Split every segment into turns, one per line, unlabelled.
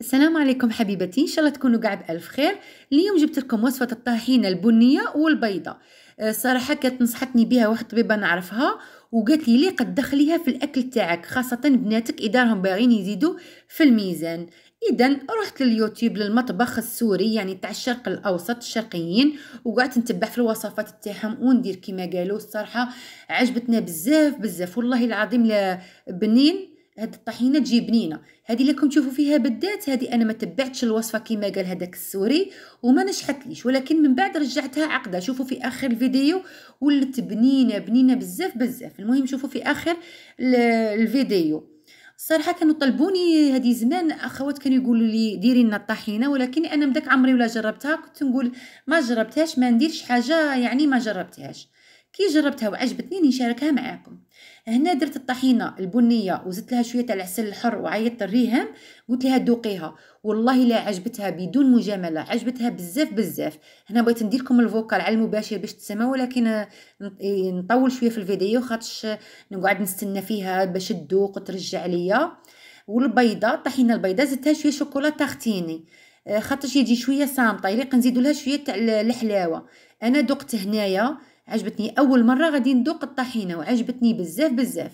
السلام عليكم حبيبتي ان شاء الله تكونوا قاع بالف خير اليوم جبت لكم وصفه الطحينه البنيه والبيضه أه، صراحه كانت نصحتني بها واحد طبيبه نعرفها وقالت لي ليه قد دخليها في الاكل تاعك خاصه بناتك اذا راهم باغيين يزيدوا في الميزان اذا رحت لليوتيوب للمطبخ السوري يعني تاع الشرق الاوسط الشرقيين وقعدت نتبع في الوصفات تاعهم وندير كيما قالوا الصراحه عجبتنا بزاف بزاف والله العظيم بنين هاد الطحينه تجي بنينه هذه اللي راكم تشوفوا فيها بالذات هذه انا ما تبعتش الوصفه كما قال هذاك السوري وما نجحتليش ولكن من بعد رجعتها عقده شوفوا في اخر الفيديو ولت بنينه بنينه بزاف بزاف المهم شوفوا في اخر الفيديو الصراحه كانوا طلبوني هذه زمان اخوات كانوا يقولوا لي ديري لنا الطحينه ولكن انا مداك عمري ولا جربتها كنت نقول ما جربتهاش ما نديرش حاجه يعني ما جربتهاش كي جربتها وعجبتني نشاركها معاكم هنا درت الطحينه البنيه وزدت لها شويه تاع العسل الحر وعيطت الريهم قلت لها دوقيها والله لا عجبتها بدون مجامله عجبتها بزاف بزاف هنا بغيت ندير لكم الفوكال على المباشر باش تسمعوا ولكن إيه، نطول شويه في الفيديو خاطش نقعد نستنى فيها باش تدوق وترجع ليا والبيضه الطحينه البيضه زدتها شويه شوكولاته تارتيني آه، خاطرش يجي شويه صامطه يليق نزيدوا لها شويه تاع الحلاوه انا دقت هنايا عجبتني اول مره غادي ندوق الطحينه وعجبتني بزاف بزاف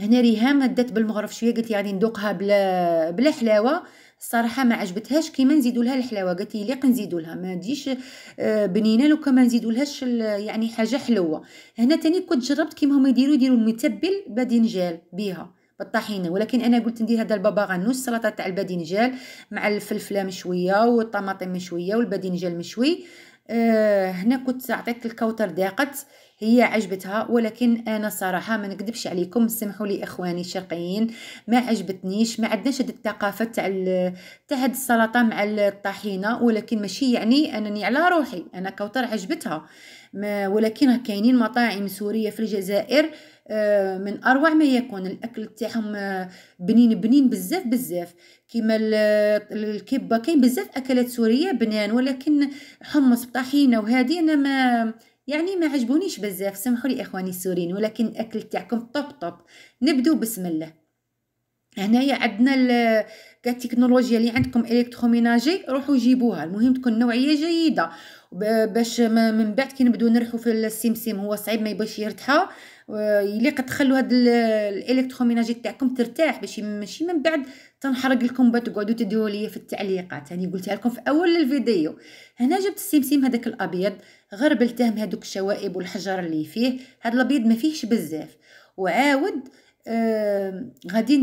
هنا ريهام هدات بالمغرف شويه قالت لي غادي ندوقها بلا بلا حلاوه الصراحه ما عجبتهاش كيما نزيدوا لها الحلاوه قالت لي ليق نزيدوا لها ما تجيش آه، بنينه لو كما نزيدوا لهاش يعني حاجه حلوه هنا تاني كنت جربت كيما هما يديروا يديروا المتبل باذنجان بها بالطحينه ولكن انا قلت ندير هذا البابا غنوس سلطه تاع الباذنجان مع الفلفله مشويه والطماطم مشويه والباذنجان مشوي آه هنا كنت عطيت الكوثر داقت هي عجبتها ولكن انا الصراحه ما نكذبش عليكم سمحوا لي اخواني الشرقيين ما عجبتنيش ما عندناش هاد الثقافه تاع تاع السلطه مع الطحينه ولكن ماشي يعني انني على روحي انا كوثر عجبتها ما ولكن كاينين مطاعم سوريه في الجزائر آه، من اروع ما يكون الاكل تاعهم آه، بنين بنين بزاف بزاف كيما الكبه كاين بزاف اكلات سوريه بنان ولكن حمص طحينه وهذه انا ما يعني ما عجبونيش بزاف سمحوا لي اخواني السوريين ولكن الاكل تاعكم طب طب نبدو بسم الله هنايا عندنا التكنولوجيا اللي عندكم الكتروميناجي روحوا جيبوها المهم تكون نوعيه جيده باش من بعد كي نبداو نرحوا في السمسم هو صعيب ما يبغيش يلي يليق تخلوا هاد الالكتروميناجي تاعكم ترتاح باش ماشي من بعد تنحرق لكم بعد تقعدوا تديروا لي في التعليقات هاني يعني قلتها لكم في اول الفيديو هنا جبت السمسم هذاك الابيض غربلته من هذوك الشوائب والحجر اللي فيه هذا الابيض ما فيهش بزاف وعاود آه غادي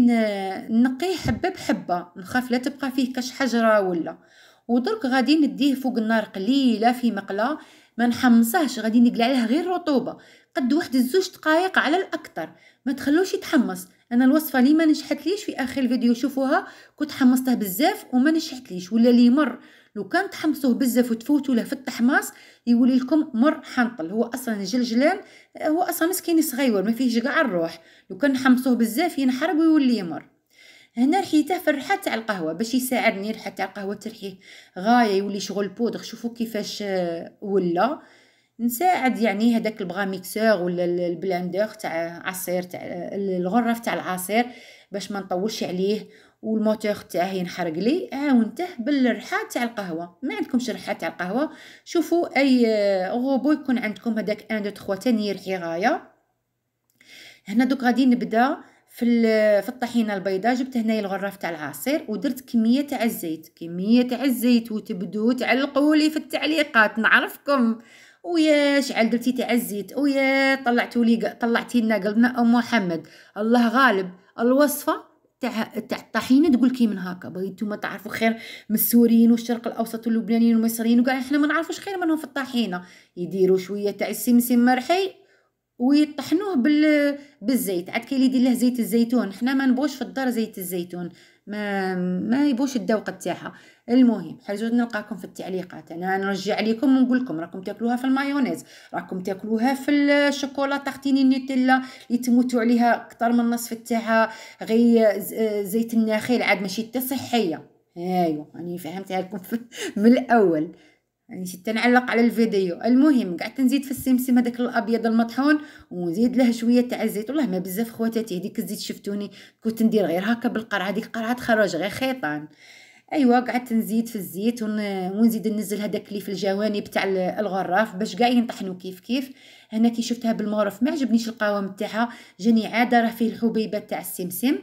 نقيه حبه بحبه نخاف لا تبقى فيه كاش حجره ولا ودرك غادي نديه فوق النار قليله في مقله ما نحمصهش غادي نقلع عليه غير رطوبه قد واحد الزوج دقائق على الاكثر ما تخلوش يتحمص انا الوصفه اللي ما نجحتليش في اخر الفيديو شوفوها كنت حمصته بزاف وما نجحتليش ولا لي مر لو كان تحمصوه بزاف وتفوتوا له في التحماص يولي لكم مر حنطل هو اصلا جلجلان هو اصلا مسكين صغير ما فيهش كاع الروح لو كان نحمصوه بزاف ينحرق ويولي مر هنا رحيته في الريحه تاع القهوه باش يساعدني الريحه تاع القهوه ترحيه غايه يولي شغل بودغ شوفوا كيفاش آه، ولا نساعد يعني هذاك البغا ميكسور ولا البلاندور تاع عصير تاع الغرف تاع العصير باش ما نطولش عليه والموتور تاعه ينحرق لي عاونته بالريحه تاع القهوه ما عندكمش ريحه تاع القهوه شوفوا اي غوبو آه، يكون عندكم هذاك ان دو 3 تاني يرحي غايه هنا دوك غادي نبدا في في الطحينه البيضاء جبت هنايا الغرف تاع العصير ودرت كميه تاع الزيت كميه تاع الزيت وتبدو تعلقوا لي في التعليقات نعرفكم ويا شعل درتي تاع الزيت ويا طلعتوا لي طلعتي لنا قلبنا ام محمد الله غالب الوصفه تاع تاع الطحينه تقول كي من هكا بغيتو تعرفوا خير من السوريين والشرق الاوسط واللبنانيين والمصريين وكاع احنا ما نعرفوش خير منهم في الطحينه يديروا شويه تاع السمسم مرحي ويطحنوه بال... بالزيت عاد كاين اللي يدير له زيت الزيتون حنا ما نبغوش في الدار زيت الزيتون ما ما يبغوش الذوق تاعها المهم حاجه نلقاكم في التعليقات انا نرجع لكم ونقول لكم راكم تاكلوها في المايونيز راكم تاكلوها في الشوكولاته تختيني النوتيلا اللي تموتوا عليها اكثر من نصف تاعها غير زيت النخيل عاد ماشي حتى صحيه ايوا راني يعني فهمتها لكم من الاول يعني حتى نعلق على الفيديو المهم قعدت نزيد في السمسم هذاك الابيض المطحون ونزيد له شويه تاع الزيت والله ما بزاف خواتاتي هذيك الزيت شفتوني كنت ندير غير هكا بالقرعه هذيك القرعه تخرج غير خيطان ايوا قعدت نزيد في الزيت ونزيد ننزل هذاك اللي في الجوانب تاع الغراف باش كاع ينطحنوا كيف كيف هنا كي شفتها بالمغرف ما عجبنيش القوام تاعها جاني عاده راه فيه الحبيبه تاع السمسم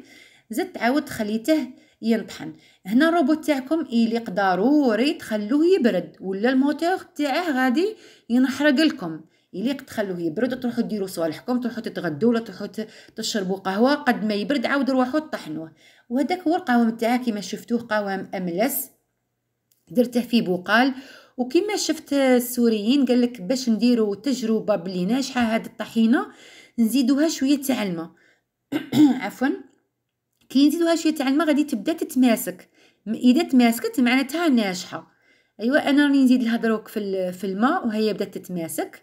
زدت عاودت خليته ينطحن هنا الروبوت تاعكم يليق ضروري تخلوه يبرد ولا الموتور تاعه غادي ينحرق لكم يليق تخلوه يبرد تروحوا ديروا صالحكم تروحوا تتغدوا ولا تروحوا تشربوا قهوه قد ما يبرد عاود روحوا طحنوه وهذاك هو القوام تاعك كما شفتوه قوام املس درته في بقال وكما شفت السوريين قال لك باش نديروا تجربه بلي ناجحه هاد الطحينه نزيدوها شويه تاع الماء عفوا كي نزيدو هادشي تاع الماء غادي تبدا تتماسك اذا تماسكت معناتها ناجحه ايوا انا راني نزيد لها دروك في في الماء وهي بدات تتماسك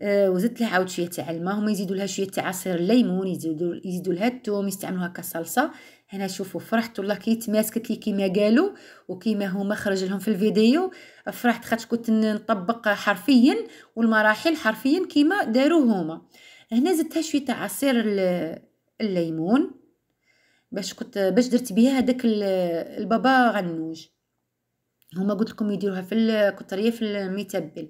آه وزدت لها عاود شويه تاع الماء هما يزيدوا لها شويه تاع عصير الليمون يزيدوا يزيدوا لها الثوم يستعملوها كصلصه هنا شوفوا فرحت والله كي تماسكت لي كيما قالوا وكيما هما خرج لهم في الفيديو فرحت خاطر كنت نطبق حرفيا والمراحل حرفيا كيما داروا هما هنا زدتها شويه تاع عصير الليمون باش كنت باش درت بها هذاك البابا غنوج هما قلت لكم يديروها في كنت في الميتابل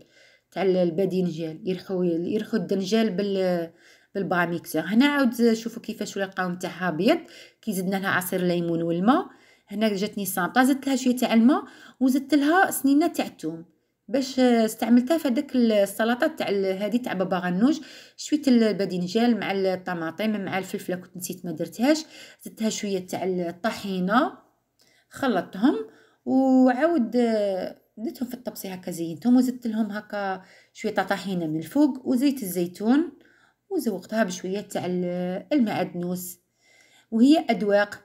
تاع الباذنجان يرحو يرحو الدنجال بال بالباراميكسر هنا عاود شوفوا كيفاش ولا نتاعها تاعها ابيض كي زدنا لها عصير الليمون والماء هنا جاتني سامطه زدت لها شويه تاع الماء وزدت لها سنينه تاع الثوم باش استعملتها في هذاك السلطه تاع هذه تاع بابا غنوج شويه الباذنجان مع الطماطم مع الفلفله كنت نسيت ما درتهاش زدتها شويه تاع الطحينه خلطتهم وعاود درتهم في الطبسي هكا زينتهم وزدت لهم هكا شويه تاع طحينه من الفوق وزيت الزيتون وزوقتها بشويه تاع المعدنوس وهي اذواق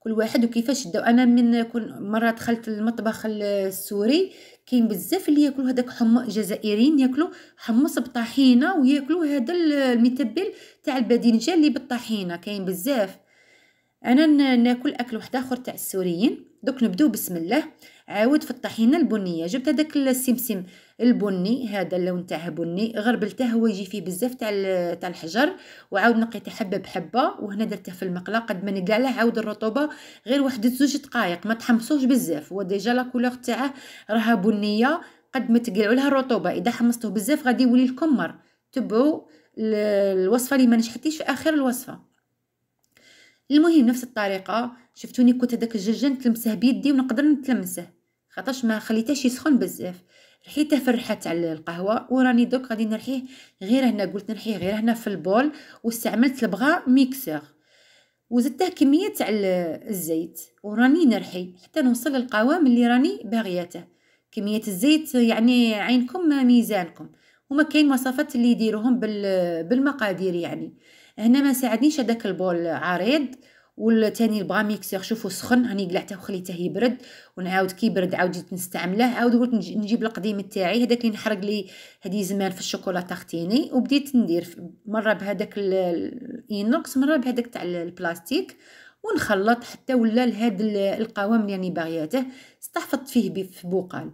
كل واحد وكيفاش داو انا من كون مره دخلت المطبخ السوري كاين بزاف اللي ياكلوا هذاك حم جزائريين ياكلوا حمص بطحينه وياكلوا هذا المتبل تاع الباذنجان اللي بالطحينه كاين بزاف انا ناكل اكل واحد اخر تاع السوريين دوك نبداو بسم الله عاود في الطحينه البنيه جبت هذاك السمسم البني هذا اللون تاعها بني غربلته هو يجي فيه بزاف تاع تاع الحجر وعاود نقيته حبه بحبه وهنا درته في المقله قد ما نقاله عاود الرطوبه غير واحد زوج دقائق ما تحمصوش بزاف ديجا لا كولور تاعه راها بنيه قد ما تقلعوا لها الرطوبه اذا حمصتوه بزاف غادي يولي الكمر تبعوا الوصفه اللي ما نشحتيش في اخر الوصفه المهم نفس الطريقه شفتوني كنت هذاك الججن تلمسه بيدي ونقدر نتلمسه خاطرش ما خليتهش يسخن بزاف رحيته فرحت على تاع القهوه وراني دوك غادي نرحيه غير هنا قلت نرحيه غير هنا في البول واستعملت البغا ميكسر وزدته كميه تاع الزيت وراني نرحي حتى نوصل للقوام اللي راني باغياته كميه الزيت يعني عينكم ميزانكم هما كاين مواصفات اللي يديروهم بالمقادير يعني هنا ما ساعدنيش هذاك البول عريض والثاني بغا ميكسير شوفوا سخن راني قلعته وخليته يبرد ونعاود كيبرد عاود جيت نستعمله عاود قلت نجيب القديم تاعي هذاك اللي نحرق لي هذه زمان في الشوكولاته ختيني وبديت ندير مره بهذاك الإينوكس مره بهذاك تاع البلاستيك ونخلط حتى ولا لهذا القوام اللي راني باغياته استحفظت فيه في بوقال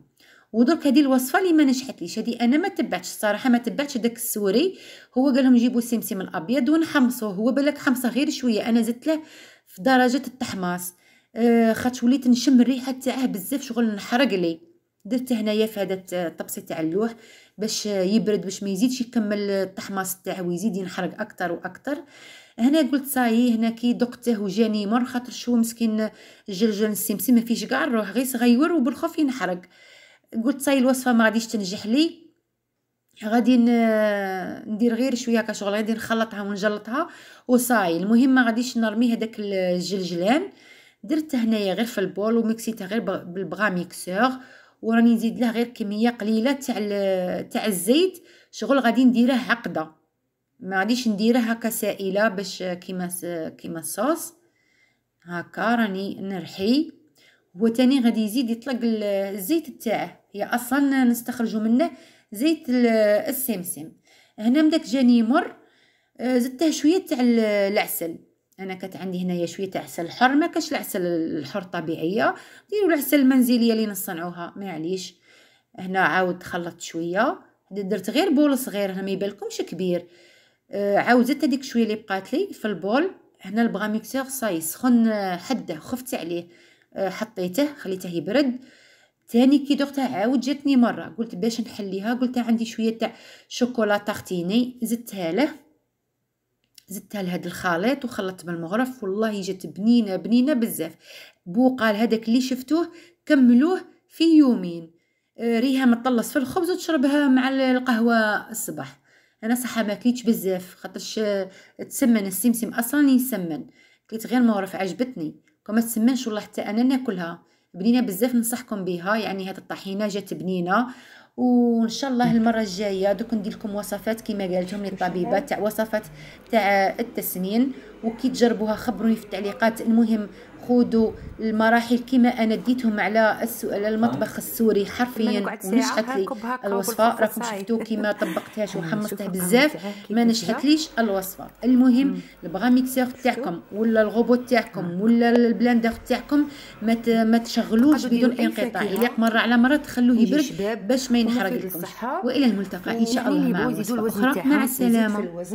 ودرك هذه الوصفه اللي ما نجحتليش هذه انا ما تبعتش الصراحه ما تبعتش داك السوري هو قال لهم جيبوا السمسم الابيض ونحمصوه هو بالك حمصه غير شويه انا زدت له في درجه التحماص آه، خاطش وليت نشم الريحه تاعه بزاف شغل نحرق لي درت هنايا في هذا الطبسي تاع اللوح باش يبرد باش ما يزيدش يكمل التحماص تاعه ويزيد ينحرق اكثر واكثر هنا قلت صاي هنا كي دقته وجاني مر خاطر شو مسكين الجلجل السمسم ما فيش كاع الروح غير صغير وبالخوف ينحرق قلت صاي الوصفه ما غاديش تنجح لي غادي ندير غير شويه شغل غادي نخلطها ونجلطها وصاي المهم ما غاديش نرمي هذاك الجلجلان درت هنايا غير في البول وميكسيتها غير بالبغا ميكسور وراني نزيد لها غير كميه قليله تاع تاع الزيت شغل غادي نديره عقده ما غاديش نديره هكا سائله باش كيما كيما الصوص هكا راني نرحي هو تاني غادي يزيد يطلق الزيت تاعه هي اصلا نستخرجو منه زيت السمسم هنا مداك جاني مر آه، زدته شويه تاع العسل انا كانت عندي هنايا شويه تاع عسل حر ما كاش العسل الحر طبيعيه ديروا العسل المنزليه اللي نصنعوها معليش هنا عاود خلطت شويه درت غير بول صغير هنا ما يبالكمش كبير آه عاود زدت هذيك شويه اللي بقات لي في البول هنا البغا ميكسور صاي سخن حده خفت عليه آه حطيته خليته يبرد تاني كي دقتها عاود جاتني مره قلت باش نحليها قلت عندي شويه تاع شوكولا تختيني زدتها له زدتها لهاد الخليط وخلطت بالمغرف والله جات بنينه بنينه بزاف بوقال هذاك اللي شفتوه كملوه في يومين آه، ريها مطلص في الخبز وتشربها مع القهوه الصباح انا صح ما كليتش بزاف خاطرش آه، تسمن السمسم اصلا يسمن كليت غير مغرف عجبتني كما تسمنش والله حتى انا ناكلها بنينه بزاف ننصحكم بها يعني هاد الطحينه جات بنينه وان شاء الله المره الجايه دوك ندير لكم وصفات كما قالتهم لي الطبيبه تاع وصفات تاع التسمين وكي تجربوها خبروني في التعليقات المهم يقودوا المراحل كما انا ديتهم على السؤال نعم. المطبخ السوري حرفيا ونشحت لي الوصفه راكم شفتوا كما طبقتها وحمصتها بزاف ما نجحتليش الوصفه المهم البغا ميكسور تاعكم ولا الغوبو تاعكم ولا البلاندر تاعكم ما ما تشغلوش بدون انقطاع يليق مره على مره تخلوه يبرد باش ما ينحرق والى الملتقى ان شاء الله مع وصفه اخرى مع السلامه